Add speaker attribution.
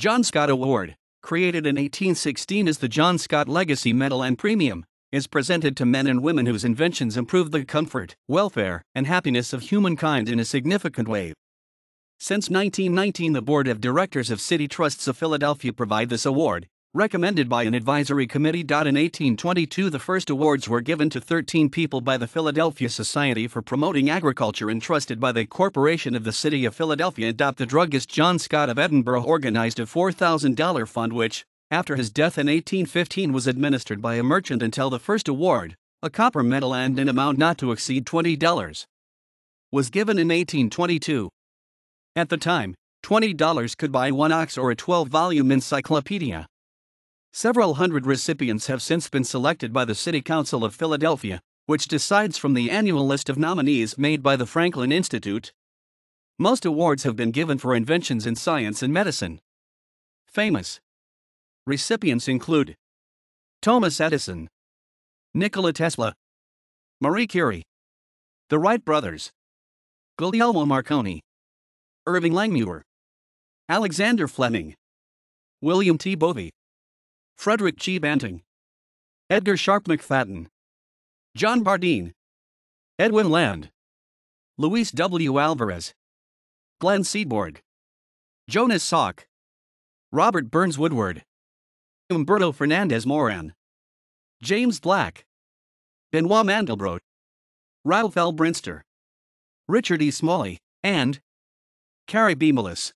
Speaker 1: John Scott Award, created in 1816 as the John Scott Legacy Medal and Premium, is presented to men and women whose inventions improved the comfort, welfare, and happiness of humankind in a significant way. Since 1919, the Board of Directors of City Trusts of Philadelphia provide this award, recommended by an advisory committee. In 1822, the first awards were given to 13 people by the Philadelphia Society for Promoting Agriculture, entrusted by the Corporation of the City of Philadelphia. The druggist John Scott of Edinburgh organized a $4,000 fund, which, after his death in 1815, was administered by a merchant until the first award, a copper medal and an amount not to exceed $20, was given in 1822. At the time, $20 could buy one ox or a 12 volume encyclopedia. Several hundred recipients have since been selected by the City Council of Philadelphia, which decides from the annual list of nominees made by the Franklin Institute. Most awards have been given for inventions in science and medicine.
Speaker 2: Famous recipients include Thomas Edison, Nikola Tesla, Marie Curie, the Wright brothers, Guglielmo Marconi, Irving Langmuir, Alexander Fleming, William T. Bovey. Frederick G. Banting, Edgar Sharp McFadden, John Bardeen, Edwin Land, Luis W. Alvarez, Glenn Seaborg, Jonas Salk, Robert Burns Woodward, Umberto Fernandez Moran, James Black, Benoit Mandelbrot, Ralph L. Brinster, Richard E. Smalley, and Carrie B. Mullis.